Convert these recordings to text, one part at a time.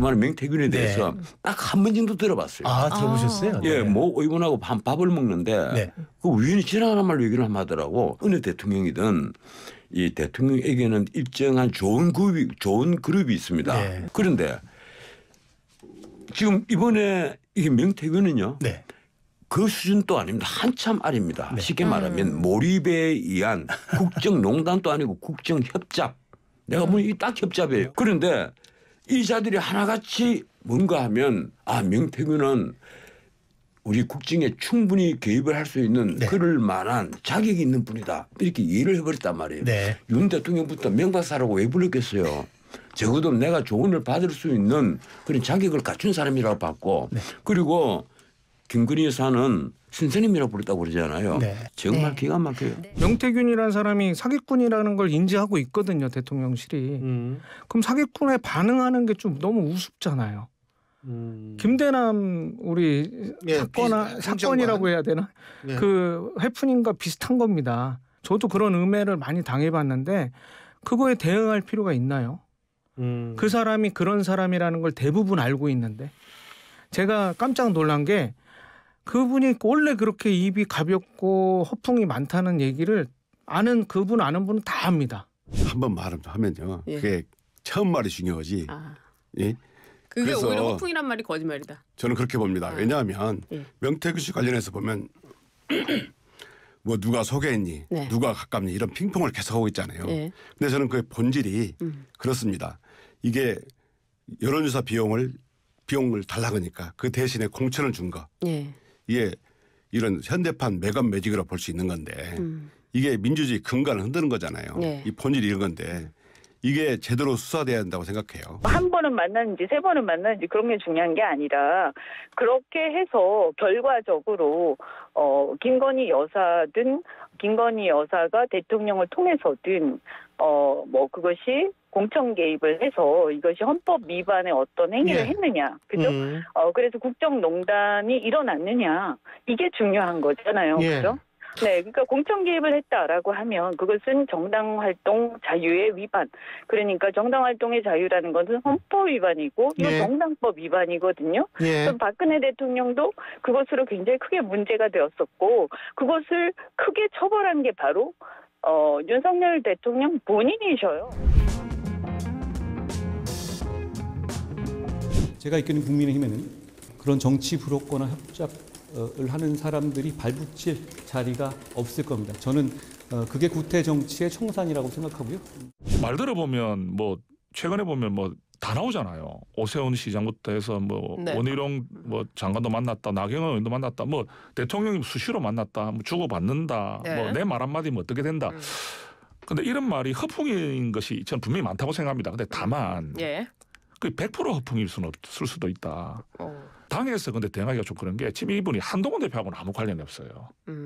그렇게 말하 맹태균에 네. 대해서 네. 딱한 번 정도 들어봤어요. 아, 들어보셨어요? 아. 예, 네. 뭐 의원하고 밥, 밥을 먹는데 네. 그 우연히 지나가는 말로 얘기를 하더라고. 어느 대통령이든 이 대통령에게는 일정한 좋은 그룹이, 좋은 그룹이 있습니다. 네. 그런데 지금 이번에 이게 명태균은요. 네. 그 수준도 아닙니다. 한참 아닙니다. 네. 쉽게 말하면 음. 몰입에 의한 국정농단도 아니고 국정협잡. 내가 보니 음. 딱 협잡이에요. 네. 그런데 이 자들이 하나같이 뭔가 하면 아 명태균은 우리 국정에 충분히 개입을 할 수 있는 네. 그럴 만한 자격이 있는 분이다 이렇게 이해를 해버렸단 말이에요. 네. 윤 대통령부터 명박사라고 왜 불렀겠어요? 적어도 내가 조언을 받을 수 있는 그런 자격을 갖춘 사람이라고 봤고 네. 그리고 김근희 여사는 신세임이라고 부르다고 그러잖아요. 네. 정말 네. 기가 막혀요. 네. 명태균이라는 사람이 사기꾼이라는 걸 인지하고 있거든요. 대통령실이. 음. 그럼 사기꾼에 반응하는 게 좀 너무 우습잖아요. 음. 김대남 우리 예, 사건아, 비, 사건이라고 해야 되나? 예. 그 해프닝과 비슷한 겁니다. 저도 그런 음해를 많이 당해봤는데 그거에 대응할 필요가 있나요? 음. 그 사람이 그런 사람이라는 걸 대부분 알고 있는데 제가 깜짝 놀란 게 그분이 원래 그렇게 입이 가볍고 허풍이 많다는 얘기를 아는 그분 아는 분은 다 합니다. 한번 말하면요. 예. 그게 처음 말이 중요하지. 아. 예? 그게 오히려 허풍이란 말이 거짓말이다. 저는 그렇게 봅니다. 아. 왜냐하면 예. 명태균 씨 관련해서 보면 뭐 누가 소개했니, 네. 누가 가깝니 이런 핑퐁을 계속하고 있잖아요. 예. 근데 저는 그 본질이 음. 그렇습니다. 이게 여론조사 비용을 비용을 달라 그니까 그 대신에 공천을 준 거. 예. 이게 이런 현대판 매건 매직이라 고볼수 있는 건데 음. 이게 민주주의 근간을 흔드는 거잖아요. 네. 이 본질이 이런 건데 이게 제대로 수사돼야 한다고 생각해요. 뭐 한 번은 만났는지 세 번은 만났는지 그런 게 중요한 게 아니라 그렇게 해서 결과적으로 어 김건희 여사든 김건희 여사가 대통령을 통해서든 어뭐 그것이 공청 개입을 해서 이것이 헌법 위반의 어떤 행위를 예. 했느냐, 그죠? 음. 어 그래서 국정농단이 일어났느냐 이게 중요한 거잖아요, 예. 그죠? 네, 그러니까 공천 개입을 했다라고 하면 그것은 정당 활동 자유의 위반. 그러니까 정당 활동의 자유라는 것은 헌법 위반이고 예. 이 정당법 위반이거든요. 예. 그럼 박근혜 대통령도 그것으로 굉장히 크게 문제가 되었었고 그것을 크게 처벌한 게 바로 어, 윤석열 대통령 본인이셔요. 제가 이끄는 국민의힘에는 그런 정치 불호거나 협작을 하는 사람들이 발붙일 자리가 없을 겁니다. 저는 어, 그게 구태 정치의 청산이라고 생각하고요. 말 들어보면 뭐 최근에 보면 뭐 다 나오잖아요. 오세훈 시장부터 해서 뭐 네. 원희룡 뭐 장관도 만났다, 나경원 의원도 만났다, 뭐 대통령이 수시로 만났다, 뭐 주고받는다, 네. 뭐내 말 한마디면 뭐 어떻게 된다. 음. 근데 이런 말이 허풍인 것이 저는 분명히 많다고 생각합니다. 근데 다만 예. 그100% 허풍일 수는 없을 수도 있다. 어. 당에서 근데 대응하기가 좀 그런 게 지금 이분이 한동훈 대표하고는 아무 관련이 없어요. 음.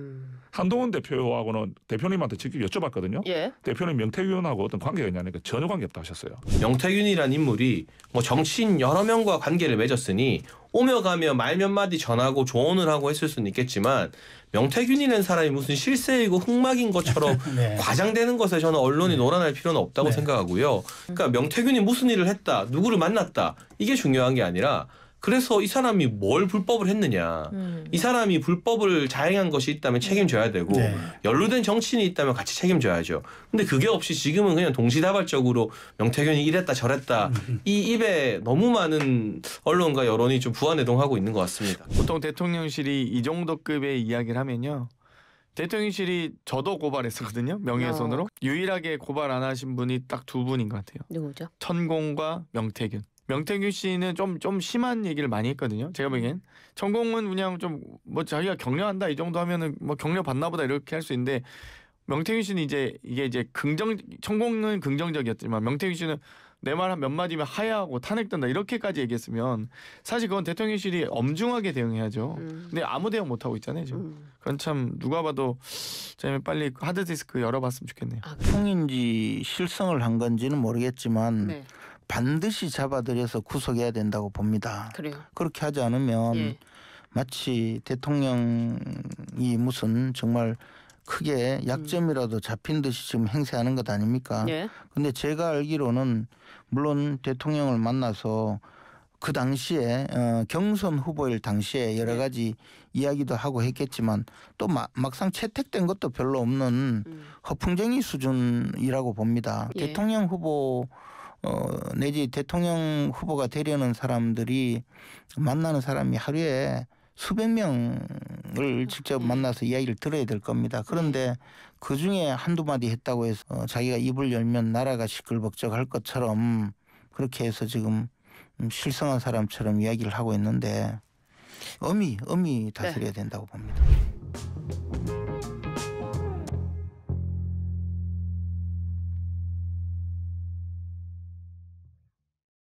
한동훈 대표하고는 대표님한테 직접 여쭤봤거든요. 예. 대표님 명태균하고 어떤 관계가 있냐니까 그 전혀 관계 없다 하셨어요. 명태균이란 인물이 뭐 정치인 여러 명과 관계를 맺었으니 오며 가며 말 몇 마디 전하고 조언을 하고 했을 수는 있겠지만 명태균이라는 사람이 무슨 실세이고 흑막인 것처럼 네. 과장되는 것에 저는 언론이 네. 논란할 필요는 없다고 네. 생각하고요. 그러니까 명태균이 무슨 일을 했다, 누구를 만났다 이게 중요한 게 아니라 그래서 이 사람이 뭘 불법을 했느냐. 음. 이 사람이 불법을 자행한 것이 있다면 책임져야 되고 네. 연루된 정치인이 있다면 같이 책임져야죠. 근데 그게 없이 지금은 그냥 동시다발적으로 명태균이 이랬다 저랬다 음. 이 입에 너무 많은 언론과 여론이 좀 부안해동하고 있는 것 같습니다. 보통 대통령실이 이 정도 급의 이야기를 하면요. 대통령실이 저도 고발했었거든요. 명예훼손으로. 어. 유일하게 고발 안 하신 분이 딱 두 분인 것 같아요. 누구죠? 천공과 명태균. 명태균 씨는 좀 좀 심한 얘기를 많이 했거든요. 제가 보기엔 천공은 그냥 좀뭐 자기가 격려한다 이 정도 하면은 뭐 격려 받나 보다 이렇게 할 수 있는데 명태균 씨는 이제 이게 이제 긍정 천공은 긍정적이었지만 명태균 씨는 내 말 한 몇 마디면 하야하고 탄핵된다 이렇게까지 얘기했으면 사실 그건 대통령실이 엄중하게 대응해야죠. 음. 근데 아무 대응 못 하고 있잖아요. 지금. 음. 그건 참 누가 봐도 좀 빨리 그 하드디스크 열어봤으면 좋겠네요. 아, 통인지 실성을 한 건지는 모르겠지만 네. 반드시 잡아들여서 구속해야 된다고 봅니다. 그래요. 그렇게 하지 않으면 예. 마치 대통령이 무슨 정말 크게 약점이라도 잡힌 듯이 지금 행세하는 것 아닙니까? 예. 근데 제가 알기로는 물론 대통령을 만나서 그 당시에 어, 경선 후보일 당시에 여러 예. 가지 예. 이야기도 하고 했겠지만 또 막상 채택된 것도 별로 없는 음. 허풍쟁이 수준이라고 봅니다. 예. 대통령 후보 어, 내지 대통령 후보가 되려는 사람들이 만나는 사람이 하루에 수백 명을 그렇죠. 직접 네. 만나서 이야기를 들어야 될 겁니다. 네. 그런데 그 중에 한두 마디 했다고 해서 자기가 입을 열면 나라가 시끌벅적할 것처럼 그렇게 해서 지금 음, 실성한 사람처럼 이야기를 하고 있는데 엄히 엄히 다스려야 네. 된다고 봅니다.